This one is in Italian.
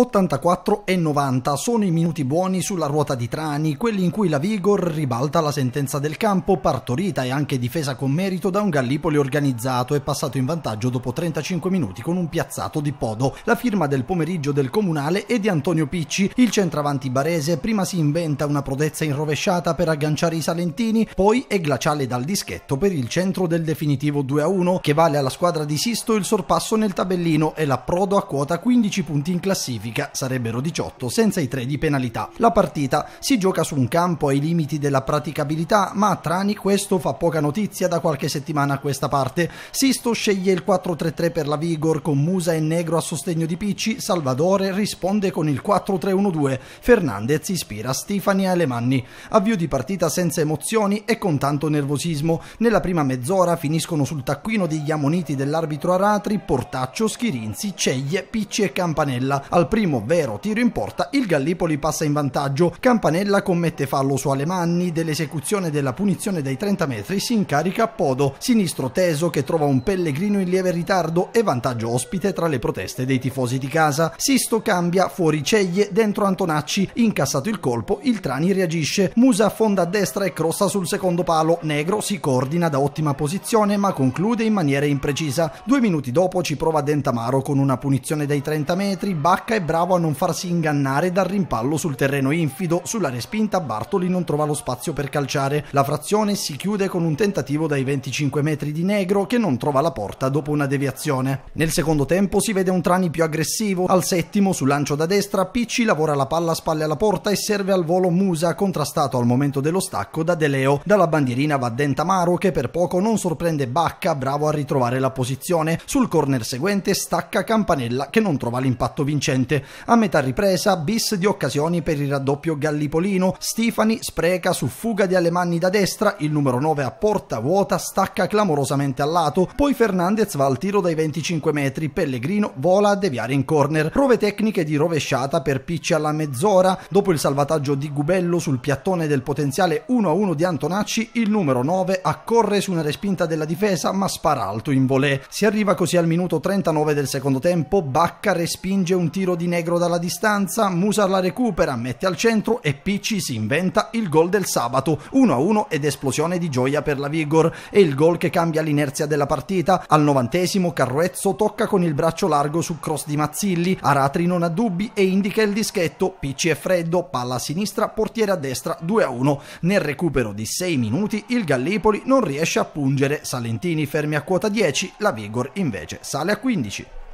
84 e 90 sono i minuti buoni sulla ruota di Trani, quelli in cui la Vigor ribalta la sentenza del campo, partorita e anche difesa con merito da un Gallipoli organizzato e passato in vantaggio dopo 35 minuti con un piazzato di Podo, la firma del pomeriggio del Comunale è di Antonio Picci. Il centravanti barese prima si inventa una prodezza in rovesciata per agganciare i salentini, poi è glaciale dal dischetto per il centro del definitivo 2-1 che vale alla squadra di Sisto il sorpasso nel tabellino e l'approdo a quota 15 punti in classifica classifica, sarebbero 18 senza i 3 di penalità. La partita si gioca su un campo ai limiti della praticabilità, ma a Trani questo fa poca notizia da qualche settimana a questa parte. Sisto sceglie il 4-3-3 per la Vigor con Musa e Negro a sostegno di Picci, Salvadore risponde con il 4-3-1-2, Fernandez ispira Stefani e Alemanni. Avvio di partita senza emozioni e con tanto nervosismo. Nella prima mezz'ora finiscono sul taccuino degli ammoniti dell'arbitro Aratri, Portaccio, Schirinzi, Ceglie, Picci e Campanella. Al primo primo vero tiro in porta, il Gallipoli passa in vantaggio. Campanella commette fallo su Alemanni, dell'esecuzione della punizione dai 30 metri si incarica Podo, sinistro teso che trova un pellegrino in lieve ritardo e vantaggio ospite tra le proteste dei tifosi di casa. Sisto cambia fuori Ceglie, dentro Antonacci, incassato il colpo, il Trani reagisce, Musa affonda a destra e crossa sul secondo palo, Negro si coordina da ottima posizione ma conclude in maniera imprecisa. Due minuti dopo ci prova Dentamaro con una punizione dai 30 metri, Bacca e bravo a non farsi ingannare dal rimpallo sul terreno infido, sulla respinta Bartoli non trova lo spazio per calciare. La frazione si chiude con un tentativo dai 25 metri di Negro che non trova la porta dopo una deviazione. Nel secondo tempo si vede un Trani più aggressivo, al settimo sul lancio da destra Picci lavora la palla a spalle alla porta e serve al volo Musa contrastato al momento dello stacco da De Leo. Dalla bandierina va Dentamaro che per poco non sorprende Bacca bravo a ritrovare la posizione. Sul corner seguente stacca Campanella che non trova l'impatto vincente. A metà ripresa, bis di occasioni per il raddoppio Gallipolino. Stefani spreca su fuga di Alemanni da destra, il numero 9 a porta vuota stacca clamorosamente al lato, poi Fernandez va al tiro dai 25 metri, Pellegrino vola a deviare in corner. Prove tecniche di rovesciata per Picci alla mezz'ora, dopo il salvataggio di Gubello sul piattone del potenziale 1-1 di Antonacci, il numero 9 accorre su una respinta della difesa ma spara alto in volée. Si arriva così al minuto 39 del secondo tempo, Bacca respinge un tiro di Negro dalla distanza, Musa la recupera, mette al centro e Picci si inventa il gol del sabato, 1-1 ed esplosione di gioia per la Vigor. È il gol che cambia l'inerzia della partita. Al novantesimo Carrezzo tocca con il braccio largo su cross di Mazzilli, Aratri non ha dubbi e indica il dischetto, Picci è freddo, palla a sinistra, portiere a destra, 2-1. Nel recupero di 6 minuti il Gallipoli non riesce a pungere, Salentini fermi a quota 10, la Vigor invece sale a 15.